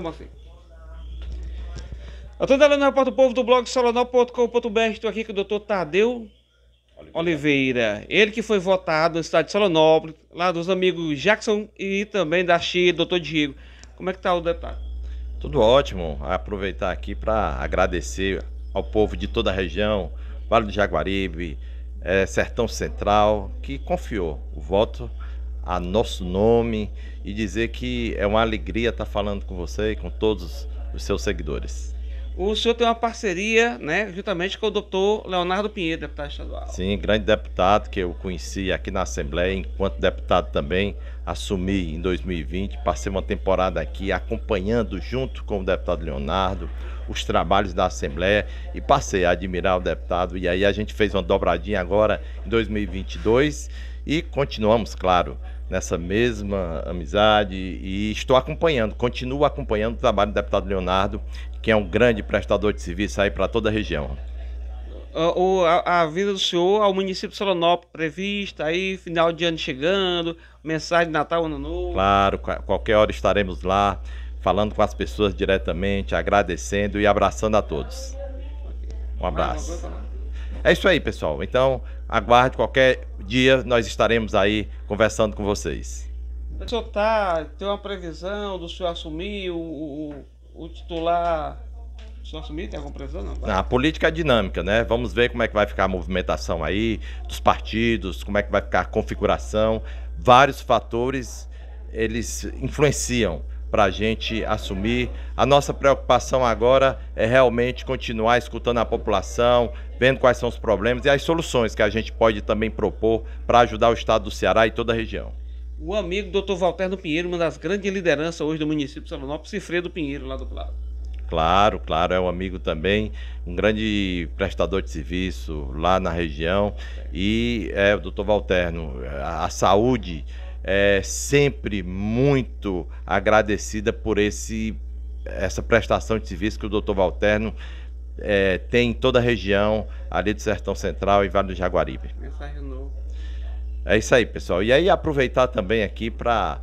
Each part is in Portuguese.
Vamos assim. Eu tô no Repórter do Povo do blog solonol.com.br. Estou aqui com o doutor Tadeu Oliveira. Oliveira. Ele que foi votado no estado de Solonópolis, lá dos amigos Jackson e também da Xia, doutor Diego. Como é que tá o deputado? Tudo ótimo. Aproveitar aqui para agradecer ao povo de toda a região, Vale do Jaguaribe, é, Sertão Central, que confiou o voto a nosso nome e dizer que é uma alegria estar falando com você e com todos os seus seguidores. O senhor tem uma parceria, né, justamente com o doutor Leonardo Pinheiro, deputado estadual. Sim, grande deputado que eu conheci aqui na Assembleia, enquanto deputado também, assumi em 2020, passei uma temporada aqui acompanhando junto com o deputado Leonardo os trabalhos da Assembleia e passei a admirar o deputado. E aí a gente fez uma dobradinha agora em 2022 e continuamos, claro, nessa mesma amizade e estou acompanhando, continuo acompanhando o trabalho do deputado Leonardo, que é um grande prestador de serviço aí para toda a região. O, a, a do senhor ao município de Solonópolis prevista, aí final de ano chegando, mensagem de Natal, Ano Novo. Claro, qualquer hora estaremos lá, falando com as pessoas diretamente, agradecendo e abraçando a todos. Um abraço. É isso aí, pessoal. Então, aguarde qualquer dia, nós estaremos aí conversando com vocês. O senhor tá, tem uma previsão do senhor assumir o, o, o titular só assumir, tem alguma previsão? Não, ah, a política é dinâmica, né? Vamos ver como é que vai ficar a movimentação aí dos partidos, como é que vai ficar a configuração. Vários fatores, eles influenciam para a gente assumir. A nossa preocupação agora é realmente continuar escutando a população, vendo quais são os problemas e as soluções que a gente pode também propor para ajudar o estado do Ceará e toda a região. O amigo Dr. Walter do Pinheiro, uma das grandes lideranças hoje do município de Salonópolis, e Fredo Pinheiro, lá do lado. Claro, claro, é um amigo também, um grande prestador de serviço lá na região. É. E é, doutor Valterno, a, a saúde é, sempre muito agradecida por esse, essa prestação de serviço que o doutor Valterno é, tem em toda a região, ali do Sertão Central e Vale do Jaguaribe. É isso aí, pessoal. E aí aproveitar também aqui para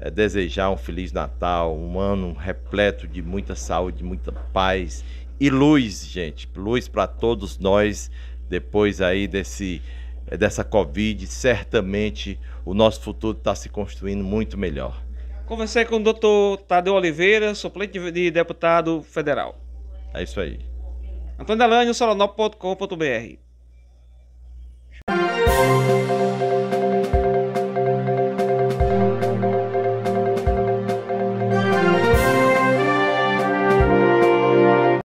é, desejar um Feliz Natal, um ano repleto de muita saúde, muita paz e luz, gente. Luz para todos nós, depois aí desse é dessa Covid, certamente o nosso futuro está se construindo muito melhor. Conversei com o doutor Tadeu Oliveira, suplente de deputado federal. É isso aí. Antônio Delânio, solonop.com.br.